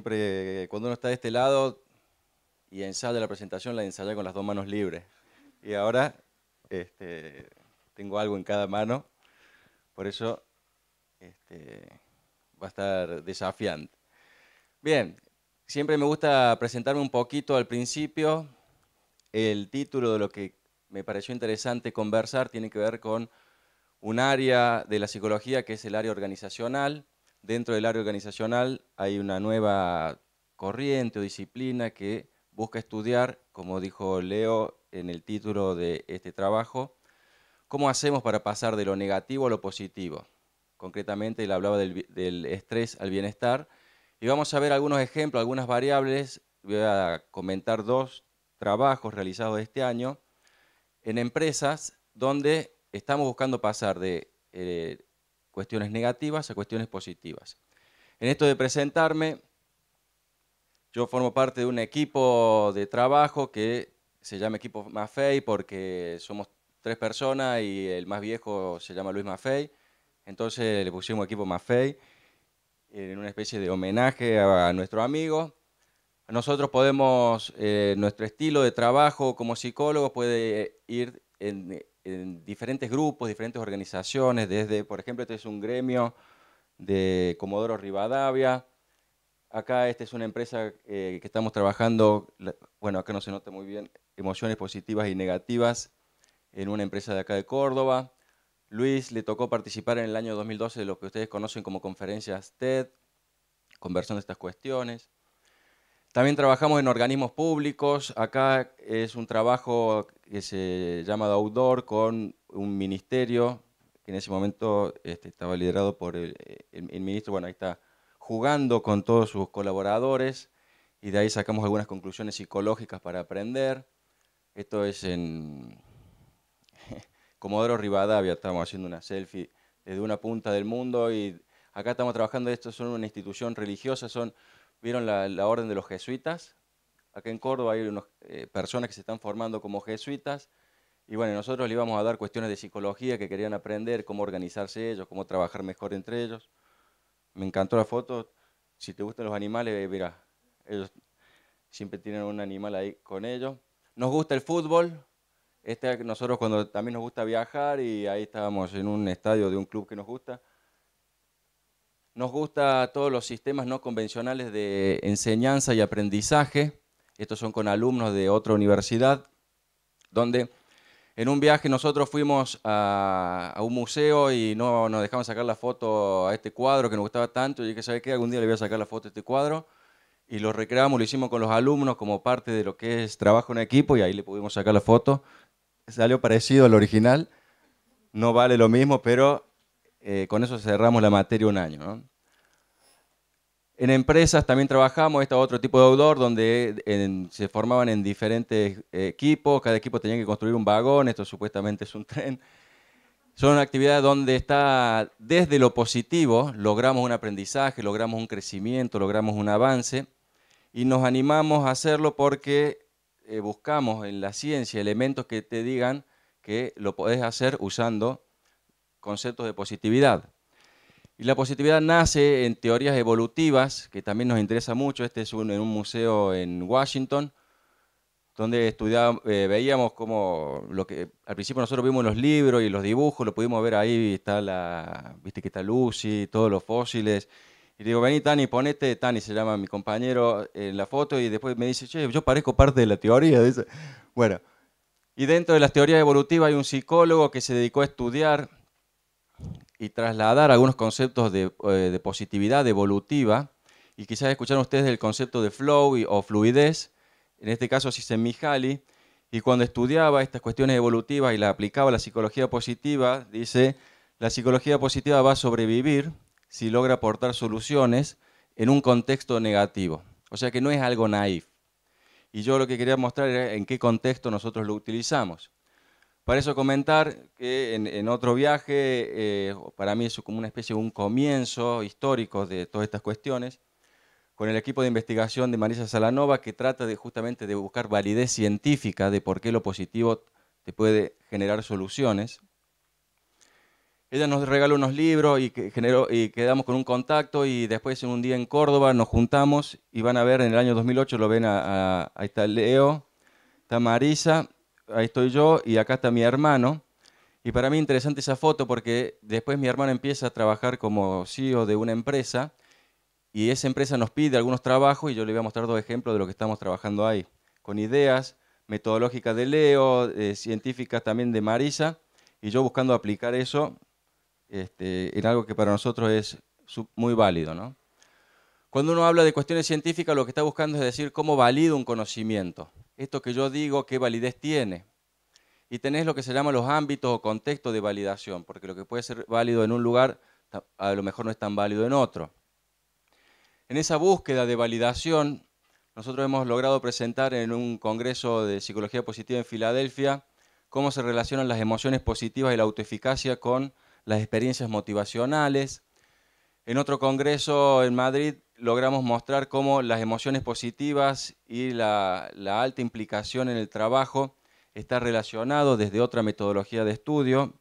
siempre eh, cuando uno está de este lado y ensaya la presentación, la ensaya con las dos manos libres. Y ahora este, tengo algo en cada mano, por eso este, va a estar desafiante. Bien, siempre me gusta presentarme un poquito al principio. El título de lo que me pareció interesante conversar tiene que ver con un área de la psicología que es el área organizacional dentro del área organizacional hay una nueva corriente o disciplina que busca estudiar, como dijo Leo en el título de este trabajo, cómo hacemos para pasar de lo negativo a lo positivo. Concretamente, él hablaba del, estrés al bienestar. Y vamos a ver algunos ejemplos, algunas variables. Voy a comentar dos trabajos realizados este año en empresas donde estamos buscando pasar de eh, cuestiones negativas a cuestiones positivas. En esto de presentarme, yo formo parte de un equipo de trabajo que se llama Equipo Mafei porque somos tres personas y el más viejo se llama Luis Mafei. Entonces le pusimos Equipo Mafei en una especie de homenaje a nuestro amigo. Nosotros podemos, eh, nuestro estilo de trabajo como psicólogo puede ir en, diferentes grupos, diferentes organizaciones, desde, por ejemplo, este es un gremio de Comodoro Rivadavia, acá esta es una empresa eh, que estamos trabajando, bueno, acá no se nota muy bien, emociones positivas y negativas, en una empresa de acá de Córdoba. Luis le tocó participar en el año 2012 de lo que ustedes conocen como conferencias TED, conversando estas cuestiones. También trabajamos en organismos públicos. Acá es un trabajo que se llama de outdoor con un ministerio que en ese momento este, estaba liderado por el, ministro. Bueno, ahí está jugando con todos sus colaboradores y de ahí sacamos algunas conclusiones psicológicas para aprender. Esto es en Comodoro Rivadavia, estamos haciendo una selfie desde una punta del mundo y acá estamos trabajando, esto es una institución religiosa, son ¿Vieron la, orden de los jesuitas? Acá en Córdoba hay unas eh, personas que se están formando como jesuitas. Y bueno, nosotros le íbamos a dar cuestiones de psicología que querían aprender, cómo organizarse ellos, cómo trabajar mejor entre ellos. Me encantó la foto. Si te gustan los animales, mira, ellos siempre tienen un animal ahí con ellos. Nos gusta el fútbol. Este, nosotros cuando también nos gusta viajar y ahí estábamos en un estadio de un club que nos gusta nos gusta todos los sistemas no convencionales de enseñanza y aprendizaje. Estos son con alumnos de otra universidad, donde en un viaje nosotros fuimos a, un museo y no nos dejaban sacar la foto a este cuadro que nos gustaba tanto. Y dije, ¿sabes qué? Algún día le voy a sacar la foto a este cuadro. Y lo recreamos, lo hicimos con los alumnos como parte de lo que es trabajo en equipo y ahí le pudimos sacar la foto. Salió parecido al original. No vale lo mismo, pero eh, con eso cerramos la materia un año. En empresas también trabajamos, este otro tipo de outdoor, donde se formaban en diferentes eh, equipos, cada equipo tenía que construir un vagón, esto supuestamente es un tren. Son actividades donde está desde lo positivo, logramos un aprendizaje, logramos un crecimiento, logramos un avance y nos animamos a hacerlo porque eh, buscamos en la ciencia elementos que te digan que lo podés hacer usando conceptos de positividad. Y la positividad nace en teorías evolutivas, que también nos interesa mucho. Este es un, en un museo en Washington, donde estudiamos, eh, veíamos como lo que al principio nosotros vimos los libros y los dibujos, lo pudimos ver ahí, está la, viste que está Lucy, todos los fósiles. Y digo, vení Tani, ponete, Tani se llama mi compañero en eh, la foto y después me dice, che, yo parezco parte de la teoría. Dice. Bueno, y dentro de las teorías evolutivas hay un psicólogo que se dedicó a estudiar y trasladar algunos conceptos de, eh, positividad evolutiva, y quizás escucharon ustedes el concepto de flow o fluidez, en este caso Csikszentmihalyi, y cuando estudiaba estas cuestiones evolutivas y la aplicaba a la psicología positiva, dice, la psicología positiva va a sobrevivir si logra aportar soluciones en un contexto negativo. O sea que no es algo naif. Y yo lo que quería mostrar era en qué contexto nosotros lo utilizamos. Para eso comentar que en, otro viaje, eh, para mí es como una especie de un comienzo histórico de todas estas cuestiones, con el equipo de investigación de Marisa Salanova, que trata de justamente de buscar validez científica de por qué lo positivo te puede generar soluciones. Ella nos regaló unos libros y, generó, y quedamos con un contacto y después en un día en Córdoba nos juntamos y van a ver en el año 2008, lo ven, ahí está Leo, está Marisa ahí estoy yo y acá está mi hermano. Y para mí interesante esa foto porque después mi hermano empieza a trabajar como CEO de una empresa y esa empresa nos pide algunos trabajos y yo le voy a mostrar dos ejemplos de lo que estamos trabajando ahí, con ideas metodológicas de Leo, eh, científicas también de Marisa, y yo buscando aplicar eso este, en algo que para nosotros es muy válido. Cuando uno habla de cuestiones científicas, lo que está buscando es decir cómo valido un conocimiento esto que yo digo, qué validez tiene. Y tenés lo que se llama los ámbitos o contextos de validación, porque lo que puede ser válido en un lugar a lo mejor no es tan válido en otro. En esa búsqueda de validación, nosotros hemos logrado presentar en un congreso de psicología positiva en Filadelfia cómo se relacionan las emociones positivas y la autoeficacia con las experiencias motivacionales. En otro congreso en Madrid logramos mostrar cómo las emociones positivas y la, alta implicación en el trabajo está relacionado desde otra metodología de estudio.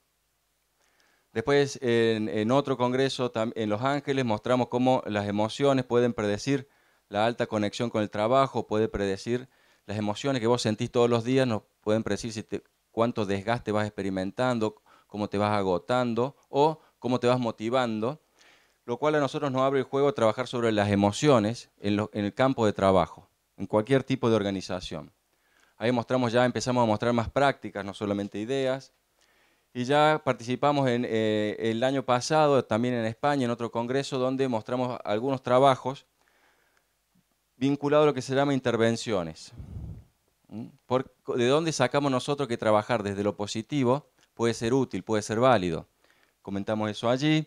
Después, en, otro congreso en Los Ángeles, mostramos cómo las emociones pueden predecir la alta conexión con el trabajo, puede predecir las emociones que vos sentís todos los días, pueden predecir cuánto desgaste vas experimentando, cómo te vas agotando o cómo te vas motivando lo cual a nosotros nos abre el juego a trabajar sobre las emociones en, el campo de trabajo, en cualquier tipo de organización. Ahí mostramos ya, empezamos a mostrar más prácticas, no solamente ideas. Y ya participamos en, eh, el año pasado, también en España, en otro congreso, donde mostramos algunos trabajos vinculados a lo que se llama intervenciones. ¿De dónde sacamos nosotros que trabajar desde lo positivo puede ser útil, puede ser válido? Comentamos eso allí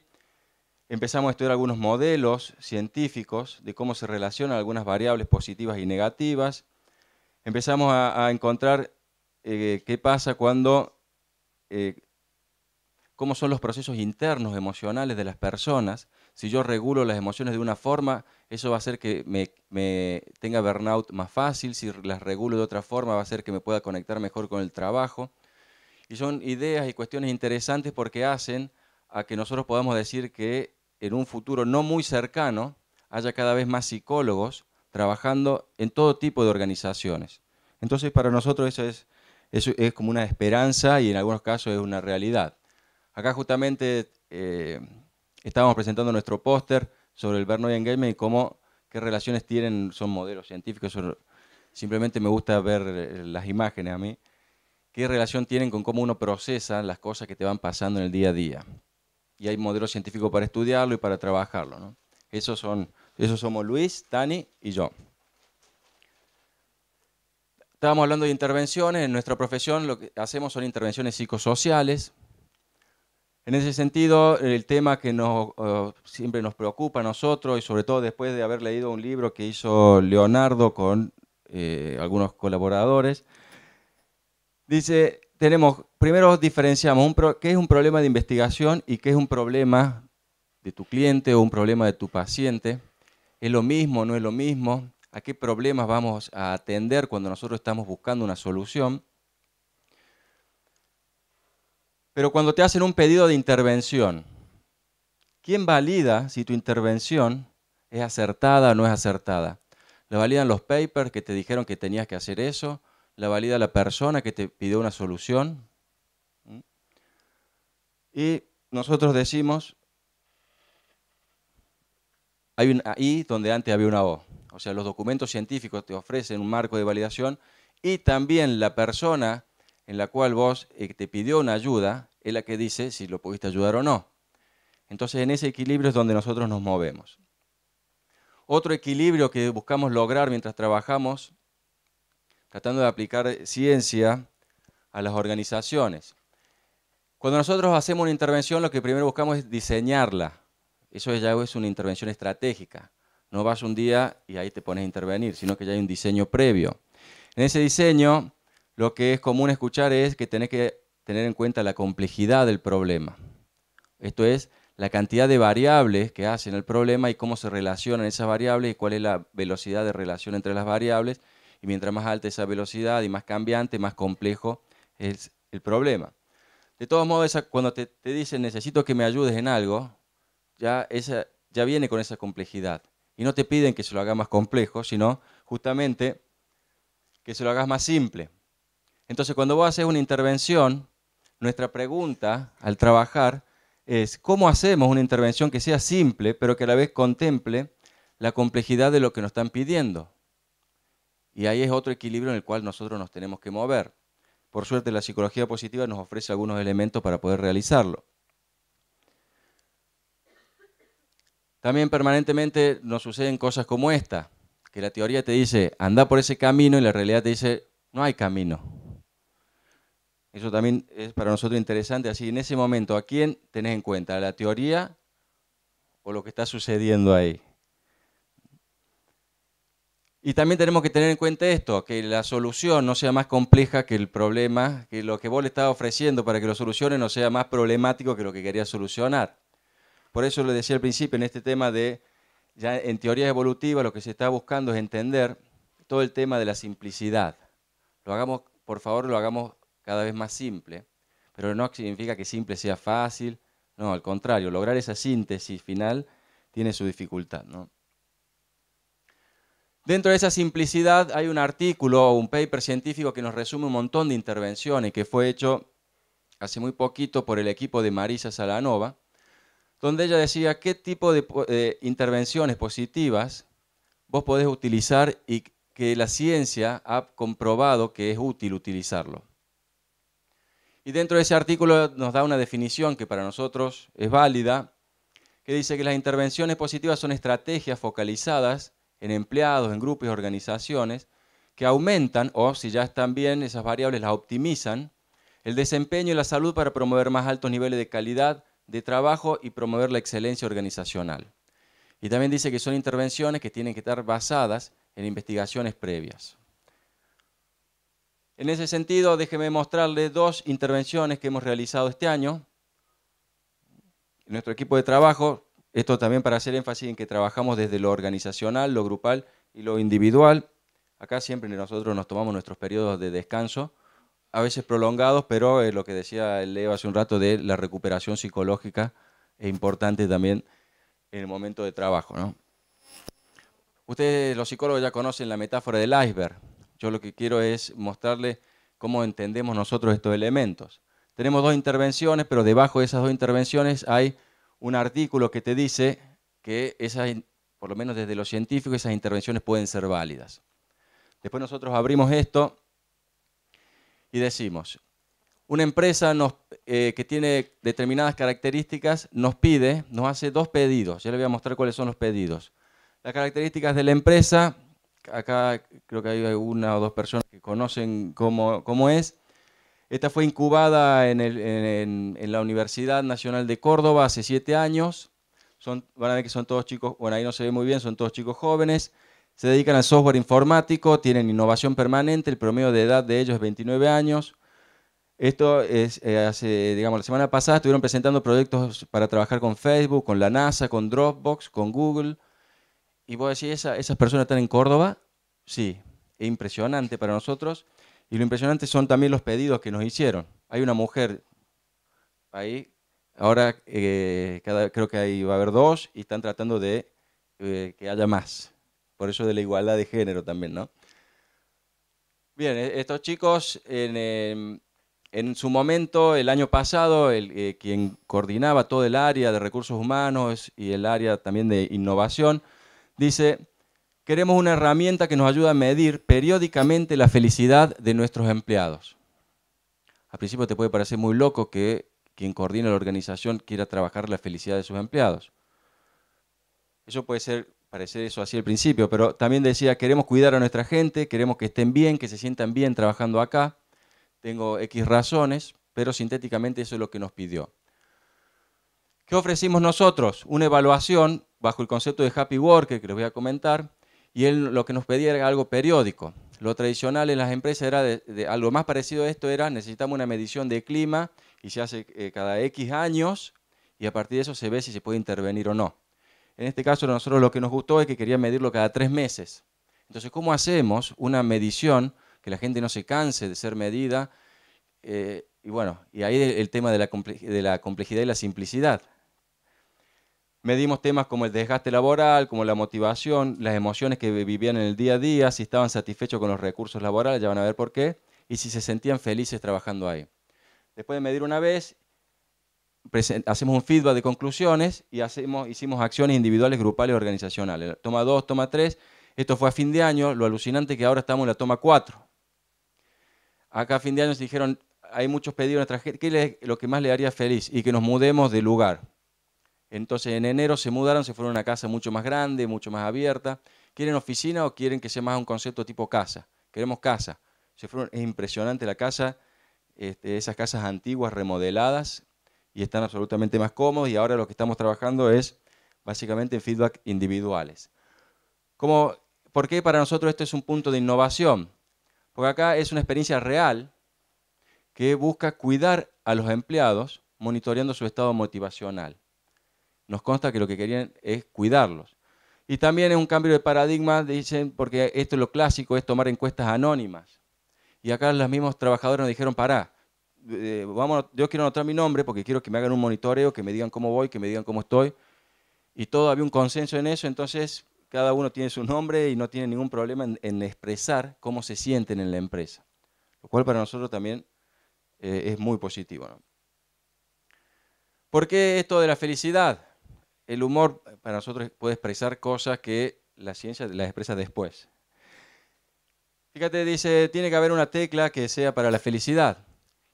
empezamos a estudiar algunos modelos científicos de cómo se relacionan algunas variables positivas y negativas. Empezamos a, encontrar eh, qué pasa cuando, eh, cómo son los procesos internos emocionales de las personas. Si yo regulo las emociones de una forma, eso va a hacer que me, me tenga burnout más fácil. Si las regulo de otra forma, va a hacer que me pueda conectar mejor con el trabajo. Y son ideas y cuestiones interesantes porque hacen a que nosotros podamos decir que en un futuro no muy cercano haya cada vez más psicólogos trabajando en todo tipo de organizaciones. Entonces para nosotros eso es, como una esperanza y en algunos casos es una realidad. Acá justamente eh, estábamos presentando nuestro póster sobre el Bernoulli Engagement y cómo, qué relaciones tienen, son modelos científicos, simplemente me gusta ver eh, las imágenes a mí, qué relación tienen con cómo uno procesa las cosas que te van pasando en el día a día y hay modelos científicos para estudiarlo y para trabajarlo. ¿no? Esos, son, esos somos Luis, Tani y yo. Estábamos hablando de intervenciones. En nuestra profesión lo que hacemos son intervenciones psicosociales. En ese sentido, el tema que nos, eh, siempre nos preocupa a nosotros, y sobre todo después de haber leído un libro que hizo Leonardo con eh, algunos colaboradores, dice, tenemos, primero diferenciamos qué es un problema de investigación y qué es un problema de tu cliente o un problema de tu paciente. ¿Es lo mismo? ¿No es lo mismo? ¿A qué problemas vamos a atender cuando nosotros estamos buscando una solución? Pero cuando te hacen un pedido de intervención, ¿quién valida si tu intervención es acertada o no es acertada? ¿Lo validan los papers que te dijeron que tenías que hacer eso? la valida la persona que te pidió una solución. Y nosotros decimos, hay un I donde antes había una O. O sea, los documentos científicos te ofrecen un marco de validación y también la persona en la cual vos eh, te pidió una ayuda es la que dice si lo pudiste ayudar o no. Entonces, en ese equilibrio es donde nosotros nos movemos. Otro equilibrio que buscamos lograr mientras trabajamos tratando de aplicar ciencia a las organizaciones. Cuando nosotros hacemos una intervención, lo que primero buscamos es diseñarla. Eso ya es una intervención estratégica. No vas un día y ahí te pones a intervenir, sino que ya hay un diseño previo. En ese diseño, lo que es común escuchar es que tenés que tener en cuenta la complejidad del problema. Esto es la cantidad de variables que hacen el problema y cómo se relacionan esas variables y cuál es la velocidad de relación entre las variables y mientras más alta esa velocidad y más cambiante, más complejo es el problema. De todos modos, cuando te, dicen necesito que me ayudes en algo, ya, ya viene con esa complejidad. Y no te piden que se lo haga más complejo, sino justamente que se lo hagas más simple. Entonces, cuando vos haces una intervención, nuestra pregunta al trabajar es, ¿cómo hacemos una intervención que sea simple, pero que a la vez contemple la complejidad de lo que nos están pidiendo? Y ahí es otro equilibrio en el cual nosotros nos tenemos que mover. Por suerte la psicología positiva nos ofrece algunos elementos para poder realizarlo. También permanentemente nos suceden cosas como esta, que la teoría te dice, anda por ese camino y la realidad te dice, no hay camino. Eso también es para nosotros interesante, así en ese momento, ¿a quién tenés en cuenta? ¿A la teoría o lo que está sucediendo ahí? Y también tenemos que tener en cuenta esto, que la solución no sea más compleja que el problema, que lo que vos le estás ofreciendo para que lo solucione no sea más problemático que lo que querías solucionar. Por eso le decía al principio en este tema de, ya en teoría evolutiva lo que se está buscando es entender todo el tema de la simplicidad. Lo hagamos, por favor, lo hagamos cada vez más simple, pero no significa que simple sea fácil, no, al contrario, lograr esa síntesis final tiene su dificultad, ¿no? Dentro de esa simplicidad hay un artículo o un paper científico que nos resume un montón de intervenciones que fue hecho hace muy poquito por el equipo de Marisa Salanova, donde ella decía qué tipo de intervenciones positivas vos podés utilizar y que la ciencia ha comprobado que es útil utilizarlo. Y dentro de ese artículo nos da una definición que para nosotros es válida, que dice que las intervenciones positivas son estrategias focalizadas en empleados, en grupos y organizaciones, que aumentan, o si ya están bien, esas variables las optimizan, el desempeño y la salud para promover más altos niveles de calidad de trabajo y promover la excelencia organizacional. Y también dice que son intervenciones que tienen que estar basadas en investigaciones previas. En ese sentido, déjeme mostrarles dos intervenciones que hemos realizado este año. nuestro equipo de trabajo esto también para hacer énfasis en que trabajamos desde lo organizacional, lo grupal y lo individual. Acá siempre nosotros nos tomamos nuestros periodos de descanso, a veces prolongados, pero es eh, lo que decía Leo hace un rato de la recuperación psicológica es importante también en el momento de trabajo. Ustedes, los psicólogos, ya conocen la metáfora del iceberg. Yo lo que quiero es mostrarles cómo entendemos nosotros estos elementos. Tenemos dos intervenciones, pero debajo de esas dos intervenciones hay un artículo que te dice que esas, por lo menos desde los científicos, esas intervenciones pueden ser válidas. Después nosotros abrimos esto y decimos, una empresa eh, que tiene determinadas características nos pide, nos hace dos pedidos. Ya les voy a mostrar cuáles son los pedidos. Las características de la empresa, acá creo que hay una o dos personas que conocen cómo, cómo es. Esta fue incubada en, la Universidad Nacional de Córdoba hace siete años. van a ver que son todos chicos, bueno, ahí no se ve muy bien, son todos chicos jóvenes. Se dedican al software informático, tienen innovación permanente, el promedio de edad de ellos es 29 años. Esto es, eh, hace, digamos, la semana pasada estuvieron presentando proyectos para trabajar con Facebook, con la NASA, con Dropbox, con Google. Y vos decís, ¿esas personas están en Córdoba? Sí, es impresionante para nosotros. Y lo impresionante son también los pedidos que nos hicieron. Hay una mujer ahí, ahora eh, creo que ahí va a haber dos y están tratando de eh, que haya más. Por eso de la igualdad de género también, ¿no? Bien, e, estos chicos em, en, su momento, el año pasado, el, eh, quien coordinaba todo el área de recursos humanos y el área también de innovación, dice, queremos una herramienta que nos ayude a medir periódicamente la felicidad de nuestros empleados. Al principio te puede parecer muy loco que quien coordina la organización quiera trabajar la felicidad de sus empleados. Eso puede ser parecer eso así al principio, pero también decía, queremos cuidar a nuestra gente, queremos que estén bien, que se sientan bien trabajando acá. Tengo X razones, pero sintéticamente eso es lo que nos pidió. ¿Qué ofrecimos nosotros? Una evaluación bajo el concepto de happy worker que les voy a comentar, y él lo que nos pedía era algo periódico. Lo tradicional en las empresas era algo más parecido a esto era necesitamos una medición de clima y se hace eh, cada X años y a partir de eso se ve si se puede intervenir o no. En este caso nosotros lo que nos gustó es que quería medirlo cada tres meses. Entonces, ¿cómo hacemos una medición que la gente no se canse de ser medida? Eh, y bueno, y ahí el tema de la complejidad y la simplicidad. Medimos temas como el desgaste laboral, como la motivación, las emociones que vivían en el día a día, si estaban satisfechos con los recursos laborales, ya van a ver por qué, y si se sentían felices trabajando ahí. Después de medir una vez, hacemos un feedback de conclusiones y hacemos, hicimos acciones individuales, grupales, y organizacionales. Toma 2, toma 3. Esto fue a fin de año. Lo alucinante es que ahora estamos en la toma 4. Acá a fin de año se dijeron, hay muchos pedidos en nuestra ¿qué es lo que más le haría feliz? Y que nos mudemos de lugar. Entonces en enero se mudaron, se fueron a una casa mucho más grande, mucho más abierta. ¿Quieren oficina o quieren que sea más un concepto tipo casa? Queremos casa. Se fueron, es impresionante la casa, este, esas casas antiguas remodeladas y están absolutamente más cómodos y ahora lo que estamos trabajando es básicamente en feedback individuales. ¿Por qué para nosotros esto es un punto de innovación? Porque acá es una experiencia real que busca cuidar a los empleados monitoreando su estado motivacional nos consta que lo que querían es cuidarlos. Y también es un cambio de paradigma, dicen, porque esto es lo clásico, es tomar encuestas anónimas. Y acá los mismos trabajadores nos dijeron, pará, eh, vamos, yo quiero anotar mi nombre porque quiero que me hagan un monitoreo, que me digan cómo voy, que me digan cómo estoy. Y todo había un consenso en eso, entonces cada uno tiene su nombre y no tiene ningún problema en, expresar cómo se sienten en la empresa, lo cual para nosotros también eh, es muy positivo. ¿Por qué esto de la felicidad? el humor eh, para nosotros puede expresar cosas que la ciencia las expresa después. Fíjate, dice, tiene que haber una tecla que sea para la felicidad.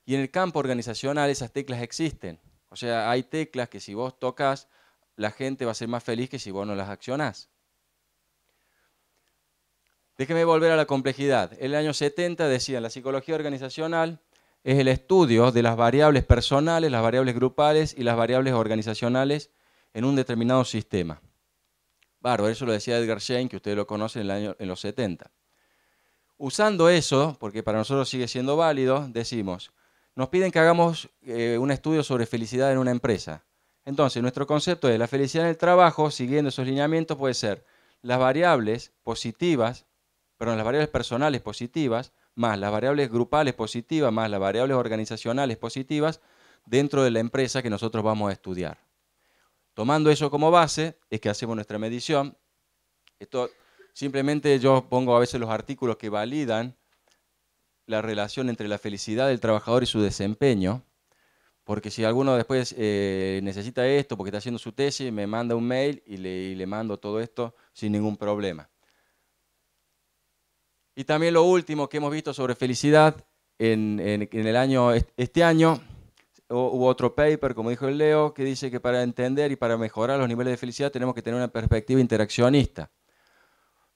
Y en el campo organizacional esas teclas existen. O sea, hay teclas que si vos tocas, la gente va a ser más feliz que si vos no las accionás. Déjeme volver a la complejidad. En el año 70 decían, la psicología organizacional es el estudio de las variables personales, las variables grupales y las variables organizacionales en un determinado sistema. Bárbaro, eso lo decía Edgar Shane, que ustedes lo conocen en, el año, los 70. Usando eso, porque para nosotros sigue siendo válido, decimos, nos piden que hagamos eh, un estudio sobre felicidad en una empresa. Entonces, nuestro concepto de la felicidad en el trabajo, siguiendo esos lineamientos, puede ser las variables positivas, perdón, las variables personales positivas, más las variables grupales positivas, más las variables organizacionales positivas dentro de la empresa que nosotros vamos a estudiar. Tomando eso como base, es que hacemos nuestra medición. Esto simplemente yo pongo a veces los artículos que validan la relación entre la felicidad del trabajador y su desempeño, porque si alguno después eh, necesita esto, porque está haciendo su tesis, me manda un mail y le, mando todo esto sin ningún problema. Y también lo último que hemos visto sobre felicidad en, en el año, este año hubo otro paper, como dijo el Leo, que dice que para entender y para mejorar los niveles de felicidad tenemos que tener una perspectiva interaccionista.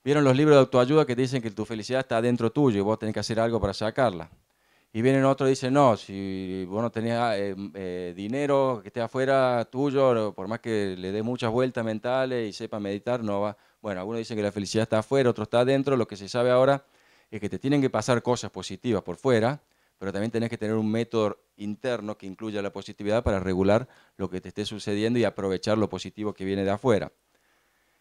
Vieron los libros de autoayuda que dicen que tu felicidad está dentro tuyo y vos tenés que hacer algo para sacarla. Y vienen otros y dicen, no, si vos no tenés ah, eh, eh, dinero que esté afuera tuyo, por más que le dé muchas vueltas mentales y sepa meditar, no va. Bueno, algunos dicen que la felicidad está afuera, otros está adentro. Lo que se sabe ahora es que te tienen que pasar cosas positivas por fuera pero también tenés que tener un método interno que incluya la positividad para regular lo que te esté sucediendo y aprovechar lo positivo que viene de afuera.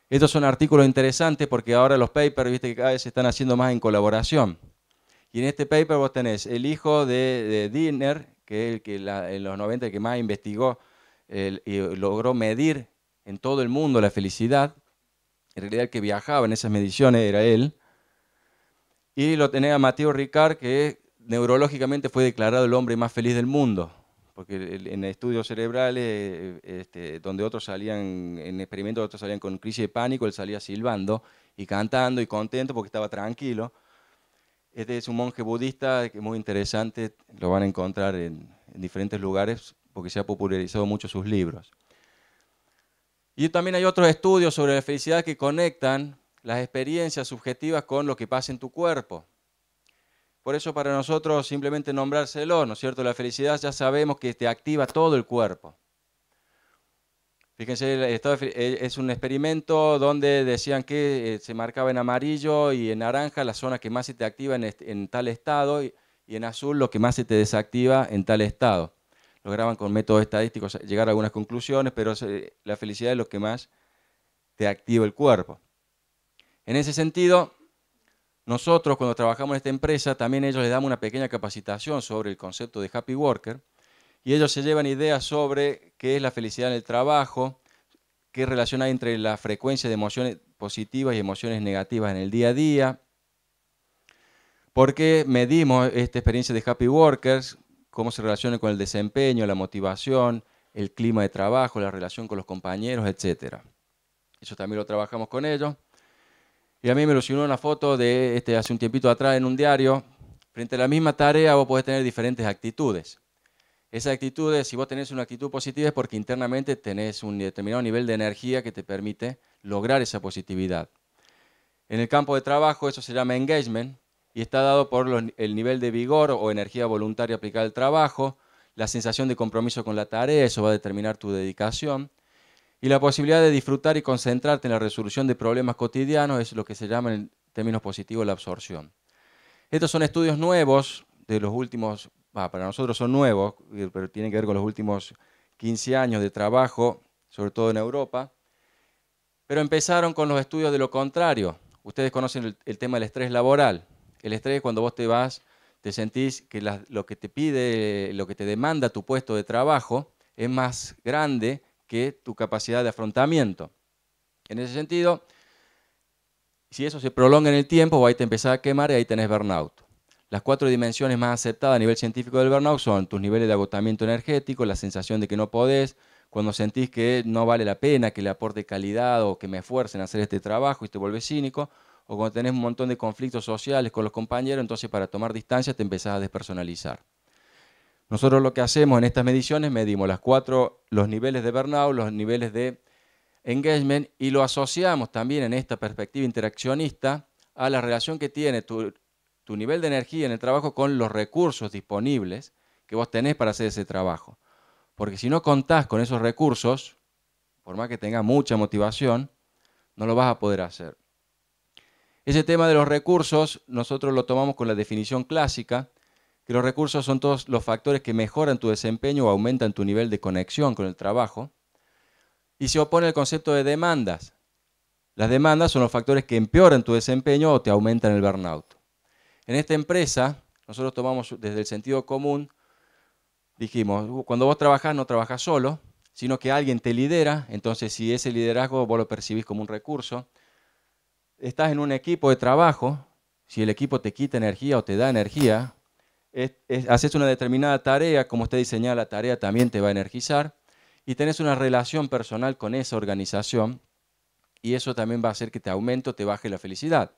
Estos son artículos interesantes porque ahora los papers, viste que cada vez se están haciendo más en colaboración. Y en este paper vos tenés el hijo de, de que es el que en los 90 que más investigó y logró medir en todo el mundo la felicidad. En realidad el que viajaba en esas mediciones era él. Y lo tenés a Mateo Ricard, que neurológicamente fue declarado el hombre más feliz del mundo, porque en estudios cerebrales, eh, este, donde otros salían, en experimentos otros salían con crisis de pánico, él salía silbando y cantando y contento porque estaba tranquilo. Este es un monje budista muy interesante, lo van a encontrar en, diferentes lugares porque se ha popularizado mucho sus libros. Y también hay otros estudios sobre la felicidad que conectan las experiencias subjetivas con lo que pasa en tu cuerpo. Por eso para nosotros simplemente nombrárselo, ¿no es cierto? La felicidad ya sabemos que te activa todo el cuerpo. Fíjense, eh, es un experimento donde decían que eh, se marcaba en amarillo y en naranja la zona que más se te activa en, tal estado y, en azul lo que más se te desactiva en tal estado. Lograban con métodos estadísticos llegar a algunas conclusiones, pero la felicidad es lo que más te activa el cuerpo. En ese sentido, nosotros cuando trabajamos en esta empresa también ellos les damos una pequeña capacitación sobre el concepto de happy worker y ellos se llevan ideas sobre qué es la felicidad en el trabajo, qué relación hay entre la frecuencia de emociones positivas y emociones negativas en el día a día, por qué medimos esta experiencia de happy workers, cómo se relaciona con el desempeño, la motivación, el clima de trabajo, la relación con los compañeros, etc. Eso también lo trabajamos con ellos. Y a mí me ilusionó una foto de este, hace un tiempito atrás en un diario. Frente a la misma tarea vos podés tener diferentes actitudes. Esas actitudes, si vos tenés una actitud positiva es porque internamente tenés un determinado nivel de energía que te permite lograr esa positividad. En el campo de trabajo eso se llama engagement y está dado por el nivel de vigor o energía voluntaria aplicada al trabajo, la sensación de compromiso con la tarea, eso va a determinar tu dedicación, y la posibilidad de disfrutar y concentrarte en la resolución de problemas cotidianos es lo que se llama en términos positivos la absorción. Estos son estudios nuevos de los últimos, para nosotros son nuevos, eh, pero tienen que ver con los últimos 15 años de trabajo, sobre todo en Europa. Pero empezaron con los estudios de lo contrario. Ustedes conocen el, tema del estrés laboral. El estrés es cuando vos te vas, te sentís que lo que te pide, lo que te demanda tu puesto de trabajo es más grande que tu capacidad de afrontamiento. En ese sentido, si eso se prolonga en el tiempo, ahí te empezás a quemar y ahí tenés burnout. Las cuatro dimensiones más aceptadas a nivel científico del burnout son tus niveles de agotamiento energético, la sensación de que no podés, cuando sentís que no vale la pena, que le aporte calidad o que me esfuercen a hacer este trabajo y te vuelves cínico, o cuando tenés un montón de conflictos sociales con los compañeros, entonces para tomar distancia te empezás a despersonalizar. Nosotros lo que hacemos en estas mediciones, medimos las los niveles de burnout, los niveles de engagement y lo asociamos también en esta perspectiva interaccionista a la relación que tiene tu, tu nivel de energía en el trabajo con los recursos disponibles que vos tenés para hacer ese trabajo. Porque si no contás con esos recursos, por más que tengas mucha motivación, no lo vas a poder hacer. Ese tema de los recursos nosotros lo tomamos con la definición clásica, los recursos son todos los factores que mejoran tu desempeño o aumentan tu nivel de conexión con el trabajo. Y se opone al concepto de demandas. Las demandas son los factores que empeoran tu desempeño o te aumentan el burnout. En esta empresa, nosotros tomamos desde el sentido común, dijimos, uh, cuando vos trabajás no trabajás solo, sino que alguien te lidera, entonces si ese liderazgo vos lo percibís como un recurso, estás en un equipo de trabajo, si el equipo te quita energía o te da energía, haces una determinada tarea, como usted diseñada la tarea, también te va a energizar, y tenés una relación personal con esa organización, y eso también va a hacer que te aumente o te baje la felicidad.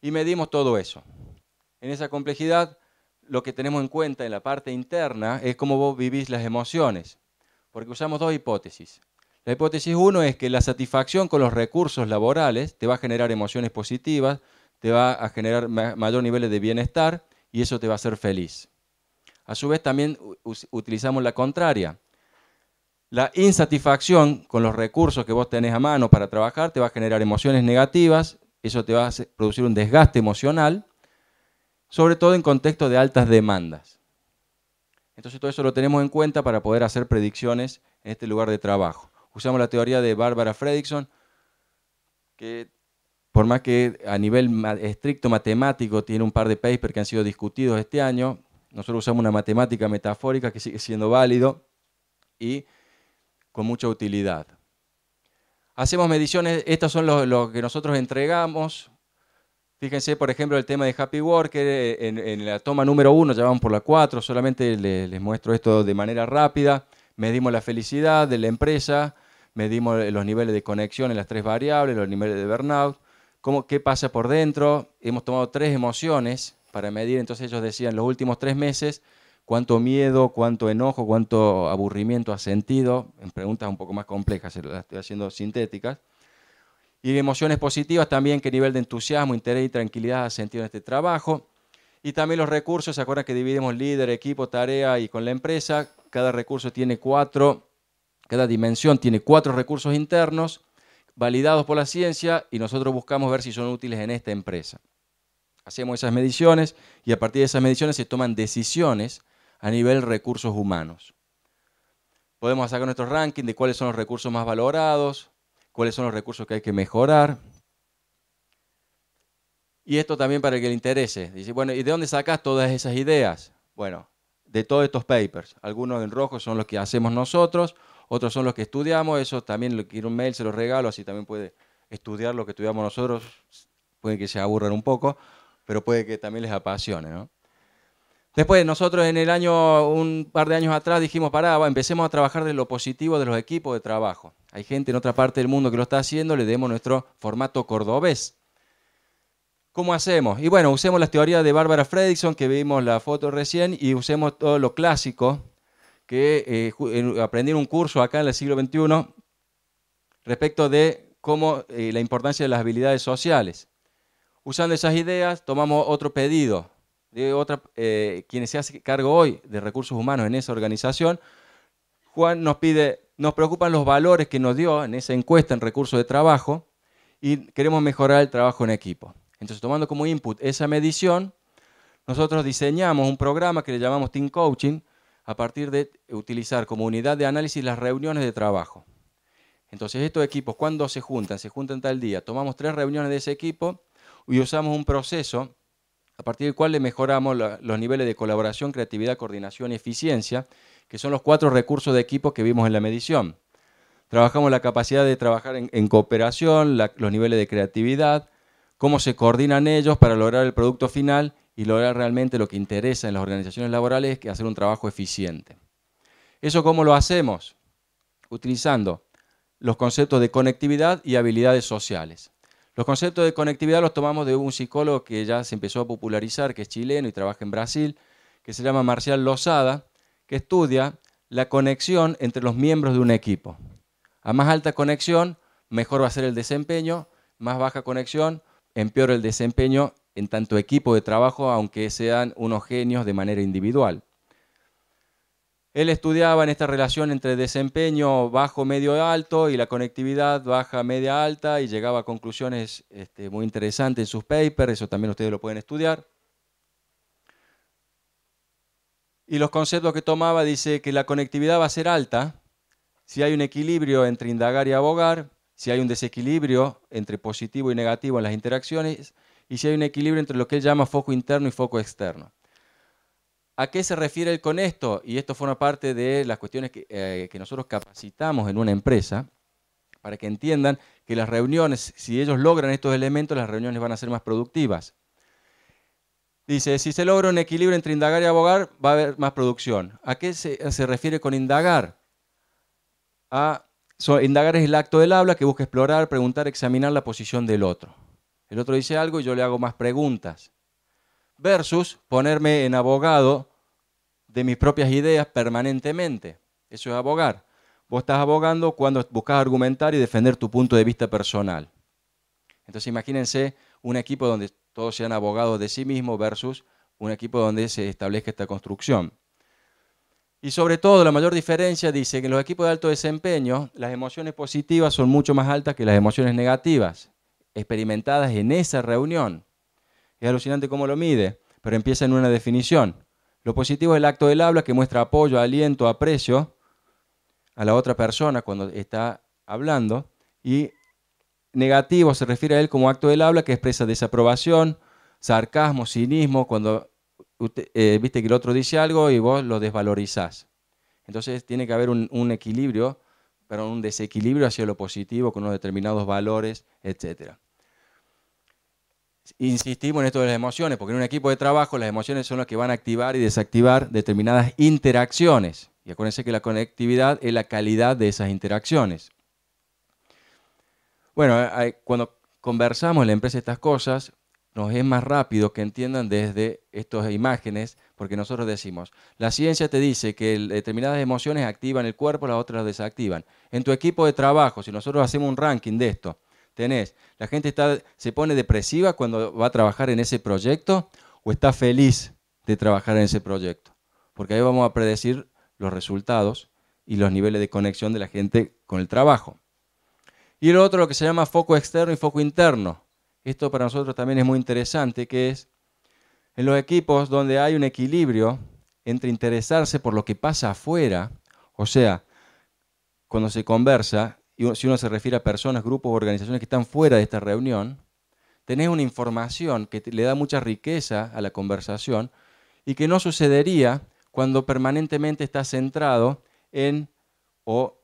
Y medimos todo eso. En esa complejidad, lo que tenemos en cuenta en la parte interna es cómo vos vivís las emociones, porque usamos dos hipótesis. La hipótesis uno es que la satisfacción con los recursos laborales te va a generar emociones positivas, te va a generar mayor niveles de bienestar, y eso te va a hacer feliz. A su vez también utilizamos la contraria. La insatisfacción con los recursos que vos tenés a mano para trabajar te va a generar emociones negativas, eso te va a producir un desgaste emocional, sobre todo en contexto de altas demandas. Entonces todo eso lo tenemos en cuenta para poder hacer predicciones en este lugar de trabajo. Usamos la teoría de Bárbara Fredrickson, que por más que a nivel estricto matemático tiene un par de papers que han sido discutidos este año, nosotros usamos una matemática metafórica que sigue siendo válido y con mucha utilidad. Hacemos mediciones, estos son los, que nosotros entregamos. Fíjense, por ejemplo, el tema de Happy Worker, en, la toma número uno, ya por la 4, solamente les muestro esto de manera rápida. Medimos la felicidad de la empresa, medimos los niveles de conexión en las tres variables, los niveles de burnout, cómo, qué pasa por dentro. Hemos tomado tres emociones para medir, entonces ellos decían, los últimos tres meses, cuánto miedo, cuánto enojo, cuánto aburrimiento has sentido, en preguntas un poco más complejas, las estoy haciendo sintéticas. Y emociones positivas también, qué nivel de entusiasmo, interés y tranquilidad has sentido en este trabajo. Y también los recursos, ¿se acuerdan que dividimos líder, equipo, tarea y con la empresa? Cada recurso tiene cuatro, cada dimensión tiene cuatro recursos internos validados por la ciencia y nosotros buscamos ver si son útiles en esta empresa. Hacemos esas mediciones y a partir de esas mediciones se toman decisiones a nivel recursos humanos. Podemos sacar nuestro ranking de cuáles son los recursos más valorados, cuáles son los recursos que hay que mejorar. Y esto también para el que le interese. Dice, bueno, ¿y de dónde sacas todas esas ideas? Bueno, de todos estos papers. Algunos en rojo son los que hacemos nosotros, otros son los que estudiamos, esos también le quiero un mail, se los regalo, así también puede estudiar lo que estudiamos nosotros. Puede que se aburran un poco, pero puede que también les apasione, Después, nosotros en el año, un par de años atrás, dijimos, pará, empecemos a trabajar de lo positivo de los equipos de trabajo. Hay gente en otra parte del mundo que lo está haciendo, le demos nuestro formato cordobés. ¿Cómo hacemos? Y bueno, usemos las teorías de Bárbara Fredrickson, que vimos la foto recién, y usemos todo lo clásico que eh, aprendí un curso acá en el siglo XXI respecto de cómo eh, la importancia de las habilidades sociales. Usando esas ideas, tomamos otro pedido de otra, eh, quienes se hace cargo hoy de recursos humanos en esa organización. Juan nos pide, nos preocupan los valores que nos dio en esa encuesta en recursos de trabajo y queremos mejorar el trabajo en equipo. Entonces, tomando como input esa medición, nosotros diseñamos un programa que le llamamos Team Coaching, a partir de utilizar como unidad de análisis las reuniones de trabajo. Entonces, estos equipos, cuando se juntan? Se juntan tal día. Tomamos tres reuniones de ese equipo y usamos un proceso a partir del cual le mejoramos los niveles de colaboración, creatividad, coordinación y eficiencia, que son los cuatro recursos de equipo que vimos en la medición. Trabajamos la capacidad de trabajar en, cooperación, los niveles de creatividad, cómo se coordinan ellos para lograr el producto final y lograr realmente lo que interesa en las organizaciones laborales, que es hacer un trabajo eficiente. ¿Eso cómo lo hacemos? Utilizando los conceptos de conectividad y habilidades sociales. Los conceptos de conectividad los tomamos de un psicólogo que ya se empezó a popularizar, que es chileno y trabaja en Brasil, que se llama Marcial Lozada, que estudia la conexión entre los miembros de un equipo. A más alta conexión, mejor va a ser el desempeño, más baja conexión, empeora el desempeño en tanto equipo de trabajo, aunque sean unos genios de manera individual. Él estudiaba en esta relación entre desempeño bajo, medio, alto y la conectividad baja, media, alta y llegaba a conclusiones este, muy interesantes en sus papers, eso también ustedes lo pueden estudiar. Y los conceptos que tomaba dice que la conectividad va a ser alta si hay un equilibrio entre indagar y abogar, si hay un desequilibrio entre positivo y negativo en las interacciones y si hay un equilibrio entre lo que él llama foco interno y foco externo. ¿A qué se refiere él con esto? Y esto forma parte de las cuestiones eh, que, nosotros capacitamos en una empresa para que entiendan que las reuniones, si ellos logran estos elementos, las reuniones van a ser más productivas. Dice, si se logra un equilibrio entre indagar y abogar, va a haber más producción. ¿A qué se, refiere con indagar? A, indagar es el acto del habla que busca explorar, preguntar, examinar la posición del otro. El otro dice algo y yo le hago más preguntas. Versus ponerme en abogado de mis propias ideas permanentemente. Eso es abogar. Vos estás abogando cuando buscas argumentar y defender tu punto de vista personal. Entonces imagínense un equipo donde todos sean abogados de sí mismos versus un equipo donde se establezca esta construcción. Y sobre todo, la mayor diferencia dice que en los equipos de alto desempeño, las emociones positivas son mucho más altas que las emociones negativas experimentadas en esa reunión. Es alucinante cómo lo mide, pero empieza en una definición. Lo positivo es el acto del habla que muestra apoyo, aliento, aprecio a la otra persona cuando está hablando. Y negativo se refiere a él como acto del habla que expresa desaprobación, sarcasmo, cinismo, cuando eh, viste que el otro dice algo y vos lo desvalorizás. Entonces tiene que haber un equilibrio un desequilibrio hacia lo positivo con unos determinados valores, etc. Insistimos en esto de las emociones, porque en un equipo de trabajo las emociones son las que van a activar y desactivar determinadas interacciones. Y acuérdense que la conectividad es la calidad de esas interacciones. Bueno, cuando conversamos en la empresa estas cosas, nos es más rápido que entiendan desde estas imágenes, porque nosotros decimos, la ciencia te dice que determinadas emociones activan el cuerpo, las otras las desactivan. En tu equipo de trabajo, si nosotros hacemos un ranking de esto, tenés, la gente está, se pone depresiva cuando va a trabajar en ese proyecto o está feliz de trabajar en ese proyecto, porque ahí vamos a predecir los resultados y los niveles de conexión de la gente con el trabajo. Y lo otro, lo que se llama foco externo y foco interno esto para nosotros también es muy interesante, que es en los equipos donde hay un equilibrio entre interesarse por lo que pasa afuera, o sea, cuando se conversa, y si uno se refiere a personas, grupos, organizaciones que están fuera de esta reunión, tenés una información que le da mucha riqueza a la conversación y que no sucedería cuando permanentemente estás centrado en o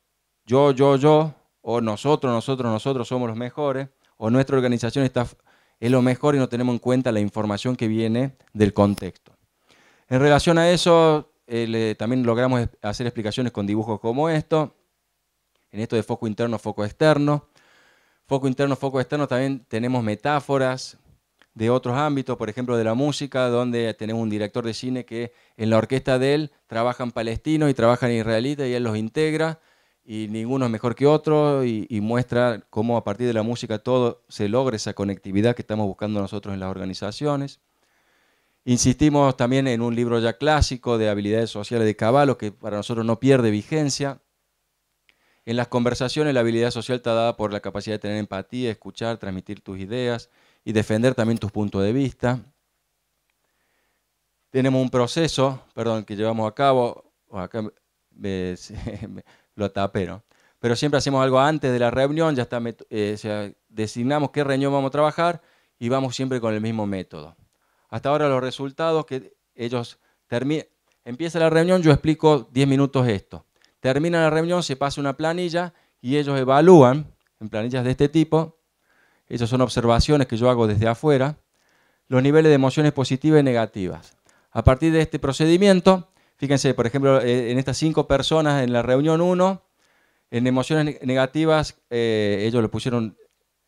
yo, yo, yo, o nosotros, nosotros, nosotros somos los mejores, o nuestra organización es lo mejor y no tenemos en cuenta la información que viene del contexto. En relación a eso, eh, también logramos hacer explicaciones con dibujos como esto, en esto de foco interno, foco externo. Foco interno, foco externo, también tenemos metáforas de otros ámbitos, por ejemplo de la música, donde tenemos un director de cine que en la orquesta de él trabajan palestinos y trabajan israelitas y él los integra y ninguno es mejor que otro y, muestra cómo a partir de la música todo se logra esa conectividad que estamos buscando nosotros en las organizaciones. Insistimos también en un libro ya clásico de habilidades sociales de Caballo que para nosotros no pierde vigencia. En las conversaciones la habilidad social está dada por la capacidad de tener empatía, escuchar, transmitir tus ideas y defender también tus puntos de vista. Tenemos un proceso, perdón, que llevamos a cabo, acá lo tapero. Pero siempre hacemos algo antes de la reunión, ya está, eh, designamos qué reunión vamos a trabajar y vamos siempre con el mismo método. Hasta ahora los resultados que ellos terminan, empieza la reunión, yo explico 10 minutos esto. Termina la reunión, se pasa una planilla y ellos evalúan en planillas de este tipo. Esas son observaciones que yo hago desde afuera. Los niveles de emociones positivas y negativas. A partir de este procedimiento, Fíjense, por ejemplo, eh, en estas cinco personas en la reunión 1, en emociones negativas, eh, ellos le pusieron,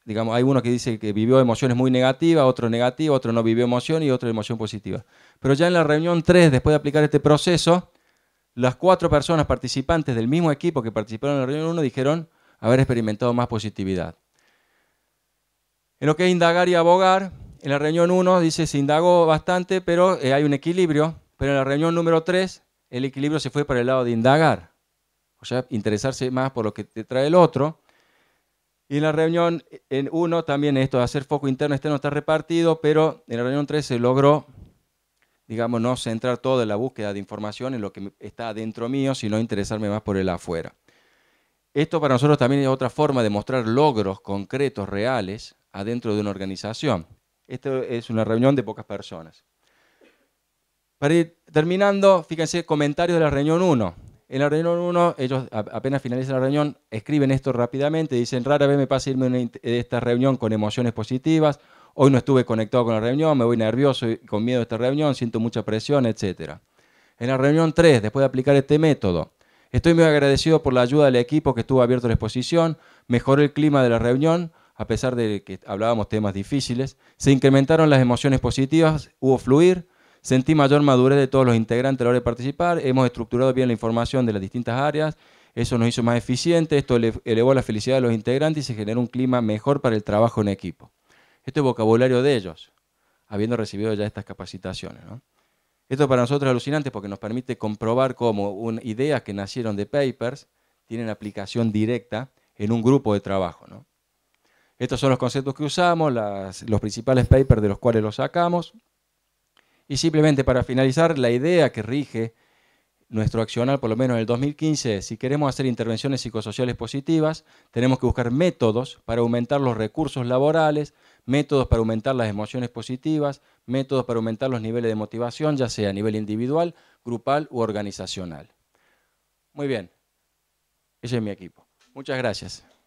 digamos, hay uno que dice que vivió emociones muy negativas, otro negativo, otro no vivió emoción y otro emoción positiva. Pero ya en la reunión 3, después de aplicar este proceso, las cuatro personas participantes del mismo equipo que participaron en la reunión 1 dijeron haber experimentado más positividad. En lo que es indagar y abogar, en la reunión 1 dice se indagó bastante, pero eh, hay un equilibrio pero en la reunión número 3, el equilibrio se fue para el lado de indagar, o sea, interesarse más por lo que te trae el otro. Y en la reunión eh, en 1 también esto de hacer foco interno externo está repartido, pero en la reunión 3 se logró, digamos, no centrar toda la búsqueda de información en lo que está adentro mío, sino interesarme más por el afuera. Esto para nosotros también es otra forma de mostrar logros concretos, reales, adentro de una organización. Esto es una reunión de pocas personas. Para ir terminando, fíjense, comentarios de la reunión 1. En la reunión 1, ellos apenas finalizan la reunión, escriben esto rápidamente, dicen, rara vez me pasa irme de eh, esta reunión con emociones positivas, hoy no estuve conectado con la reunión, me voy nervioso y con miedo a esta reunión, siento mucha presión, etc. En la reunión 3, después de aplicar este método, estoy muy agradecido por la ayuda del equipo que estuvo abierto a la exposición, mejoró el clima de la reunión, a pesar de que hablábamos temas difíciles, se incrementaron las emociones positivas, hubo fluir, Sentí mayor madurez de todos los integrantes a la hora de participar, hemos estructurado bien la información de las distintas áreas, eso nos hizo más eficientes, esto elevó la felicidad de los integrantes y se generó un clima mejor para el trabajo en equipo. Esto es vocabulario de ellos, habiendo recibido ya estas capacitaciones. Esto para nosotros es alucinante porque nos permite comprobar cómo ideas que nacieron de papers tienen aplicación directa en un grupo de trabajo. Estos son los conceptos que usamos, los principales papers de los cuales los sacamos. Y simplemente para finalizar, la idea que rige nuestro accional, por lo menos en el 2015, es, si queremos hacer intervenciones psicosociales positivas, tenemos que buscar métodos para aumentar los recursos laborales, métodos para aumentar las emociones positivas, métodos para aumentar los niveles de motivación, ya sea a nivel individual, grupal u organizacional. Muy bien, ese es mi equipo. Muchas gracias.